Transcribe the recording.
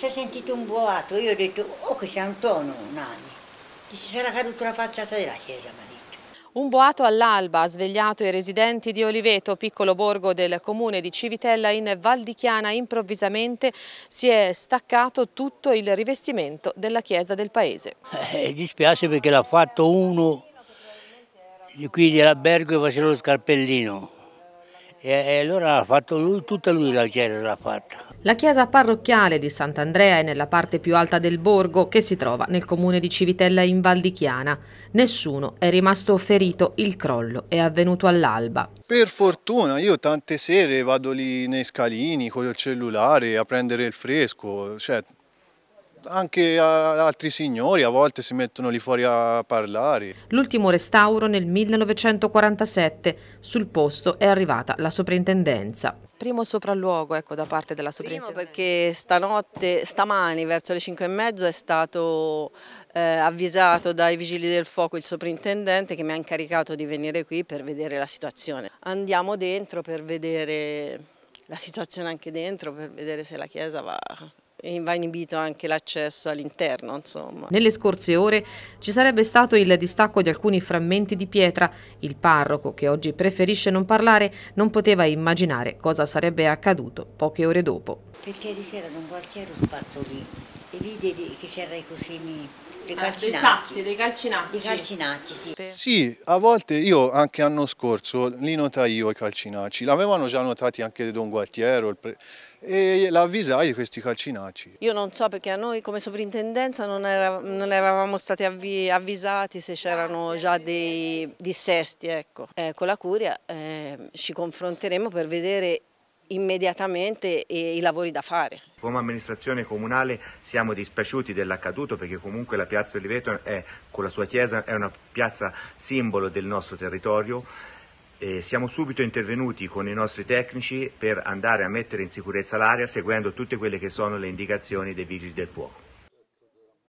si è sentito un boato, io ho detto, oh che sei Antonio, un anno, che si sarà caduta la facciata della chiesa, ma detto. Un boato all'alba ha svegliato i residenti di Oliveto, piccolo borgo del comune di Civitella in Val di Chiana. Improvvisamente si è staccato tutto il rivestimento della chiesa del paese. Eh, dispiace perché l'ha fatto uno di qui dell'albergo che faceva lo scarpellino. E, e allora l'ha fatto lui, tutta lui la chiesa l'ha fatta. La chiesa parrocchiale di Sant'Andrea è nella parte più alta del borgo che si trova nel comune di Civitella in Val di Chiana. Nessuno è rimasto ferito, il crollo è avvenuto all'alba. Per fortuna io tante sere vado lì nei scalini con il cellulare a prendere il fresco, cioè anche altri signori a volte si mettono lì fuori a parlare. L'ultimo restauro nel 1947. Sul posto è arrivata la soprintendenza. Primo sopralluogo ecco, da parte della soprintendenza. Primo perché stanotte, stamani verso le 5 e mezzo è stato eh, avvisato dai vigili del fuoco il soprintendente che mi ha incaricato di venire qui per vedere la situazione. Andiamo dentro per vedere la situazione anche dentro, per vedere se la chiesa va va inibito anche l'accesso all'interno. Nelle scorse ore ci sarebbe stato il distacco di alcuni frammenti di pietra. Il parroco, che oggi preferisce non parlare, non poteva immaginare cosa sarebbe accaduto poche ore dopo. Perché ieri sera da un quartiere spazzo lì e vide che c'era i cosini dei calcinacci. Eh, dei sassi, dei calcinacci. Dei calcinacci, sì. Sì, a volte io anche l'anno scorso li notai io i calcinacci, l'avevano già notati anche Don Gualtiero e l'avvisai di questi calcinacci. Io non so perché a noi come soprintendenza non, era, non eravamo stati avvi, avvisati se c'erano già dei dissesti. Ecco. Eh, con la Curia eh, ci confronteremo per vedere immediatamente i lavori da fare. Come amministrazione comunale siamo dispiaciuti dell'accaduto perché comunque la piazza Oliveto è, con la sua chiesa è una piazza simbolo del nostro territorio. E siamo subito intervenuti con i nostri tecnici per andare a mettere in sicurezza l'area seguendo tutte quelle che sono le indicazioni dei vigili del fuoco.